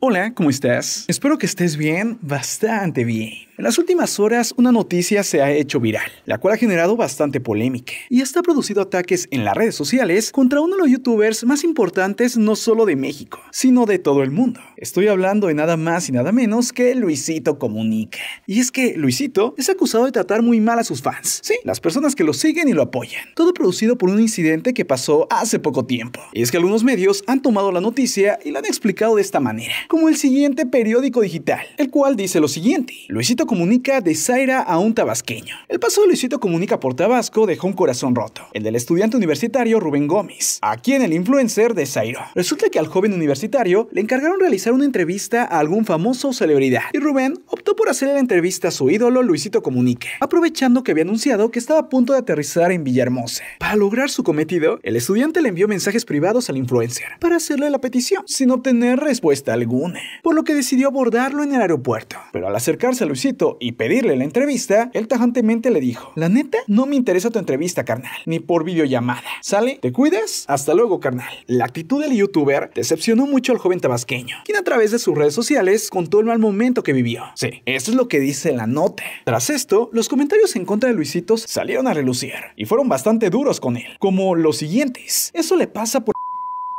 Hola, ¿cómo estás? Espero que estés bien, bastante bien. En las últimas horas, una noticia se ha hecho viral, la cual ha generado bastante polémica y hasta ha producido ataques en las redes sociales contra uno de los youtubers más importantes no solo de México, sino de todo el mundo. Estoy hablando de nada más y nada menos que Luisito Comunica. Y es que Luisito es acusado de tratar muy mal a sus fans, sí, las personas que lo siguen y lo apoyan. Todo producido por un incidente que pasó hace poco tiempo. Y es que algunos medios han tomado la noticia y la han explicado de esta manera, como el siguiente periódico digital, el cual dice lo siguiente. Luisito Comunica de Zaira a un tabasqueño. El paso de Luisito Comunica por Tabasco dejó un corazón roto, el del estudiante universitario Rubén Gómez, a quien el influencer De Zairo. Resulta que al joven universitario le encargaron realizar una entrevista a algún famoso celebridad, y Rubén por hacerle la entrevista a su ídolo Luisito Comunique, aprovechando que había anunciado que estaba a punto de aterrizar en Villahermosa. Para lograr su cometido, el estudiante le envió mensajes privados al influencer para hacerle la petición, sin obtener respuesta alguna, por lo que decidió abordarlo en el aeropuerto. Pero al acercarse a Luisito y pedirle la entrevista, él tajantemente le dijo, la neta, no me interesa tu entrevista, carnal, ni por videollamada. Sale, te cuidas, hasta luego, carnal. La actitud del youtuber decepcionó mucho al joven tabasqueño, quien a través de sus redes sociales contó el mal momento que vivió. Sí, esto es lo que dice la nota. Tras esto, los comentarios en contra de Luisitos salieron a relucir y fueron bastante duros con él, como los siguientes. Eso le pasa por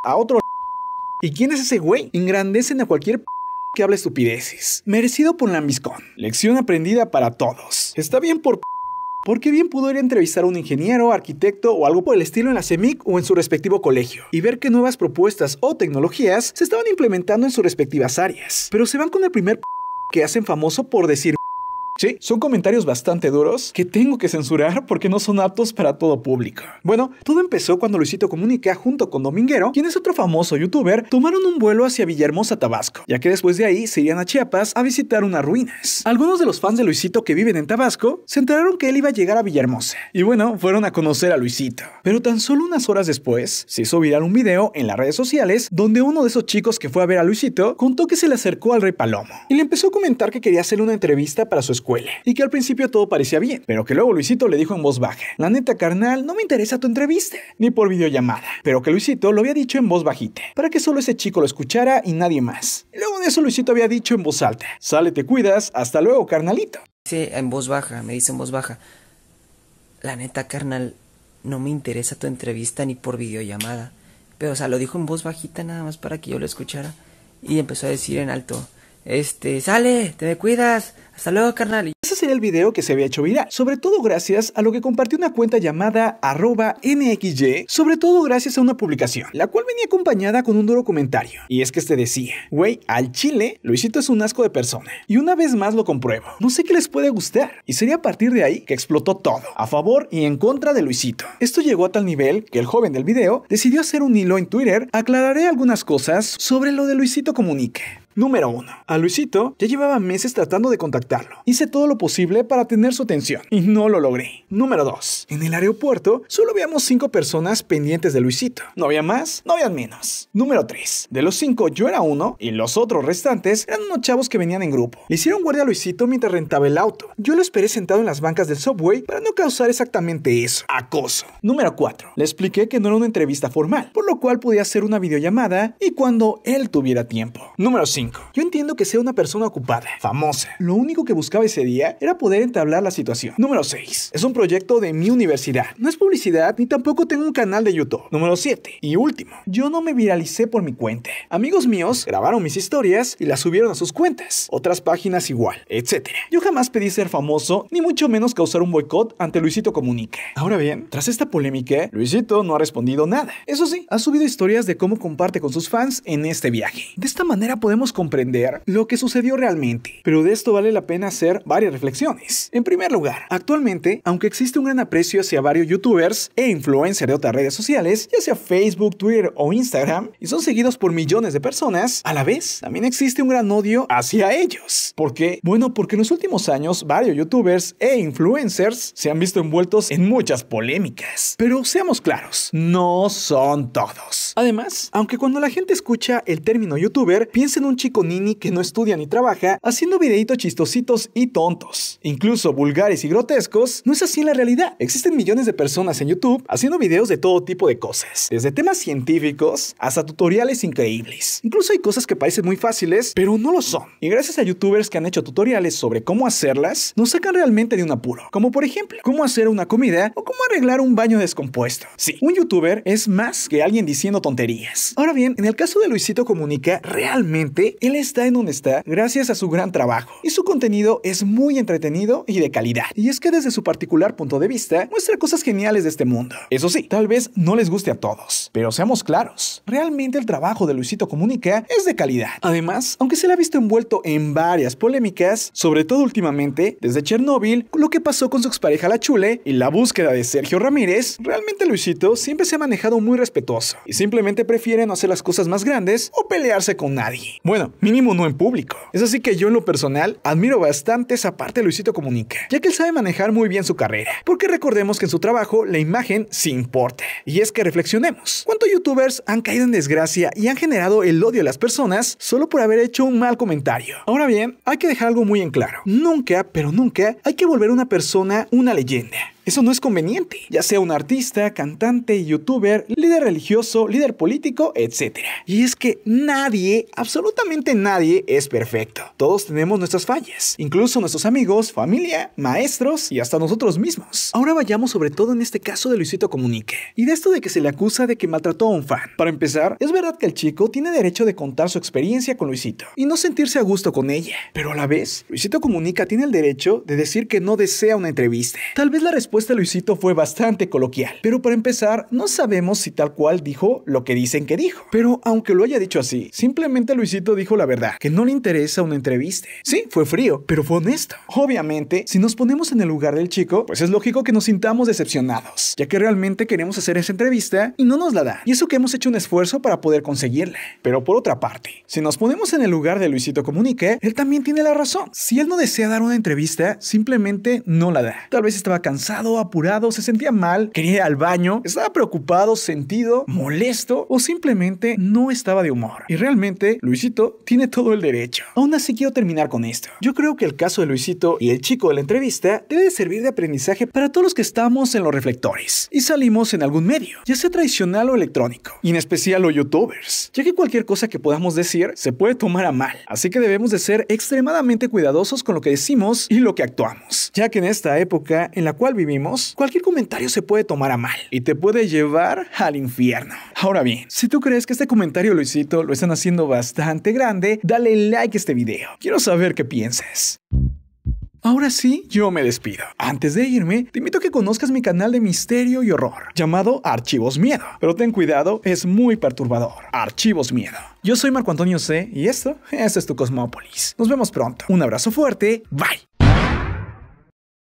a otro ¿Y quién es ese güey? Engrandecen a cualquier que hable estupideces. Merecido por Lambiscón. Lección aprendida para todos. Está bien por porque bien pudo ir a entrevistar a un ingeniero, arquitecto o algo por el estilo en la CEMIC o en su respectivo colegio y ver qué nuevas propuestas o tecnologías se estaban implementando en sus respectivas áreas. Pero se van con el primer que hacen famoso por decir Sí, son comentarios bastante duros que tengo que censurar porque no son aptos para todo público. Bueno, todo empezó cuando Luisito Comunica junto con Dominguero, quien es otro famoso youtuber, tomaron un vuelo hacia Villahermosa, Tabasco, ya que después de ahí se irían a Chiapas a visitar unas ruinas. Algunos de los fans de Luisito que viven en Tabasco se enteraron que él iba a llegar a Villahermosa y bueno, fueron a conocer a Luisito. Pero tan solo unas horas después se hizo viral un video en las redes sociales donde uno de esos chicos que fue a ver a Luisito contó que se le acercó al Rey Palomo y le empezó a comentar que quería hacerle una entrevista para su escuela y que al principio todo parecía bien, pero que luego Luisito le dijo en voz baja, la neta carnal, no me interesa tu entrevista, ni por videollamada, pero que Luisito lo había dicho en voz bajita, para que solo ese chico lo escuchara y nadie más. Y luego de eso Luisito había dicho en voz alta, sale, te cuidas, hasta luego carnalito. Sí, en voz baja, me dice en voz baja, la neta carnal, no me interesa tu entrevista ni por videollamada. Pero, o sea, lo dijo en voz bajita nada más para que yo lo escuchara. Y empezó a decir en alto, este, sale, te me cuidas. Hasta luego, carnal. Ese sería el video que se había hecho viral, sobre todo gracias a lo que compartió una cuenta llamada arroba NXY, sobre todo gracias a una publicación, la cual venía acompañada con un duro comentario. Y es que este decía, güey, al chile, Luisito es un asco de persona. Y una vez más lo compruebo, no sé qué les puede gustar. Y sería a partir de ahí que explotó todo, a favor y en contra de Luisito. Esto llegó a tal nivel que el joven del video decidió hacer un hilo en Twitter, aclararé algunas cosas sobre lo de Luisito Comunique... Número 1. A Luisito ya llevaba meses tratando de contactarlo. Hice todo lo posible para tener su atención y no lo logré. Número 2. En el aeropuerto solo habíamos 5 personas pendientes de Luisito. No había más, no habían menos. Número 3. De los 5 yo era uno y los otros restantes eran unos chavos que venían en grupo. Le hicieron guardia a Luisito mientras rentaba el auto. Yo lo esperé sentado en las bancas del subway para no causar exactamente eso, acoso. Número 4. Le expliqué que no era una entrevista formal, por lo cual podía hacer una videollamada y cuando él tuviera tiempo. Número 5. Yo entiendo que sea una persona ocupada, famosa. Lo único que buscaba ese día era poder entablar la situación. Número 6. Es un proyecto de mi universidad. No es publicidad ni tampoco tengo un canal de YouTube. Número 7. Y último. Yo no me viralicé por mi cuenta. Amigos míos grabaron mis historias y las subieron a sus cuentas. Otras páginas igual, etc. Yo jamás pedí ser famoso ni mucho menos causar un boicot ante Luisito Comunique Ahora bien, tras esta polémica, Luisito no ha respondido nada. Eso sí, ha subido historias de cómo comparte con sus fans en este viaje. De esta manera podemos comprender lo que sucedió realmente, pero de esto vale la pena hacer varias reflexiones. En primer lugar, actualmente, aunque existe un gran aprecio hacia varios youtubers e influencers de otras redes sociales, ya sea Facebook, Twitter o Instagram, y son seguidos por millones de personas, a la vez también existe un gran odio hacia ellos. ¿Por qué? Bueno, porque en los últimos años varios youtubers e influencers se han visto envueltos en muchas polémicas. Pero seamos claros, no son todos. Además, aunque cuando la gente escucha el término youtuber, piensa en un chico nini que no estudia ni trabaja, haciendo videitos chistositos y tontos, incluso vulgares y grotescos, no es así en la realidad. Existen millones de personas en YouTube haciendo videos de todo tipo de cosas, desde temas científicos hasta tutoriales increíbles. Incluso hay cosas que parecen muy fáciles, pero no lo son. Y gracias a youtubers que han hecho tutoriales sobre cómo hacerlas, nos sacan realmente de un apuro. Como por ejemplo, cómo hacer una comida o cómo arreglar un baño descompuesto. Sí, un youtuber es más que alguien diciendo tonterías. Ahora bien, en el caso de Luisito Comunica, realmente él está en un está gracias a su gran trabajo y su contenido es muy entretenido y de calidad. Y es que desde su particular punto de vista muestra cosas geniales de este mundo. Eso sí, tal vez no les guste a todos, pero seamos claros, realmente el trabajo de Luisito Comunica es de calidad. Además, aunque se le ha visto envuelto en varias polémicas, sobre todo últimamente, desde Chernóbil, lo que pasó con su expareja La Chule y la búsqueda de Sergio Ramírez, realmente Luisito siempre se ha manejado muy respetuoso y simplemente prefiere no hacer las cosas más grandes o pelearse con nadie. Bueno, bueno, mínimo no en público. Es así que yo en lo personal admiro bastante esa parte de Luisito Comunica, ya que él sabe manejar muy bien su carrera. Porque recordemos que en su trabajo la imagen sí importa. Y es que reflexionemos. ¿Cuántos youtubers han caído en desgracia y han generado el odio a las personas solo por haber hecho un mal comentario? Ahora bien, hay que dejar algo muy en claro. Nunca, pero nunca, hay que volver a una persona una leyenda. Eso no es conveniente, ya sea un artista, cantante, youtuber, líder religioso, líder político, etc. Y es que nadie, absolutamente nadie, es perfecto. Todos tenemos nuestras fallas, incluso nuestros amigos, familia, maestros y hasta nosotros mismos. Ahora vayamos sobre todo en este caso de Luisito Comunique y de esto de que se le acusa de que maltrató a un fan. Para empezar, es verdad que el chico tiene derecho de contar su experiencia con Luisito y no sentirse a gusto con ella, pero a la vez, Luisito Comunica tiene el derecho de decir que no desea una entrevista. Tal vez la respuesta este Luisito fue bastante coloquial. Pero para empezar, no sabemos si tal cual dijo lo que dicen que dijo. Pero aunque lo haya dicho así, simplemente Luisito dijo la verdad, que no le interesa una entrevista. Sí, fue frío, pero fue honesto. Obviamente, si nos ponemos en el lugar del chico, pues es lógico que nos sintamos decepcionados, ya que realmente queremos hacer esa entrevista y no nos la da, Y eso que hemos hecho un esfuerzo para poder conseguirla. Pero por otra parte, si nos ponemos en el lugar de Luisito Comunique él también tiene la razón. Si él no desea dar una entrevista, simplemente no la da. Tal vez estaba cansado apurado, se sentía mal, quería ir al baño, estaba preocupado, sentido, molesto o simplemente no estaba de humor. Y realmente Luisito tiene todo el derecho. Aún así quiero terminar con esto. Yo creo que el caso de Luisito y el chico de la entrevista debe servir de aprendizaje para todos los que estamos en los reflectores y salimos en algún medio, ya sea tradicional o electrónico, y en especial los youtubers, ya que cualquier cosa que podamos decir se puede tomar a mal. Así que debemos de ser extremadamente cuidadosos con lo que decimos y lo que actuamos, ya que en esta época en la cual vivimos cualquier comentario se puede tomar a mal y te puede llevar al infierno. Ahora bien, si tú crees que este comentario Luisito lo están haciendo bastante grande, dale like a este video. Quiero saber qué piensas. Ahora sí, yo me despido. Antes de irme, te invito a que conozcas mi canal de misterio y horror, llamado Archivos Miedo. Pero ten cuidado, es muy perturbador. Archivos Miedo. Yo soy Marco Antonio C. y esto, esto es tu Cosmópolis. Nos vemos pronto. Un abrazo fuerte. Bye.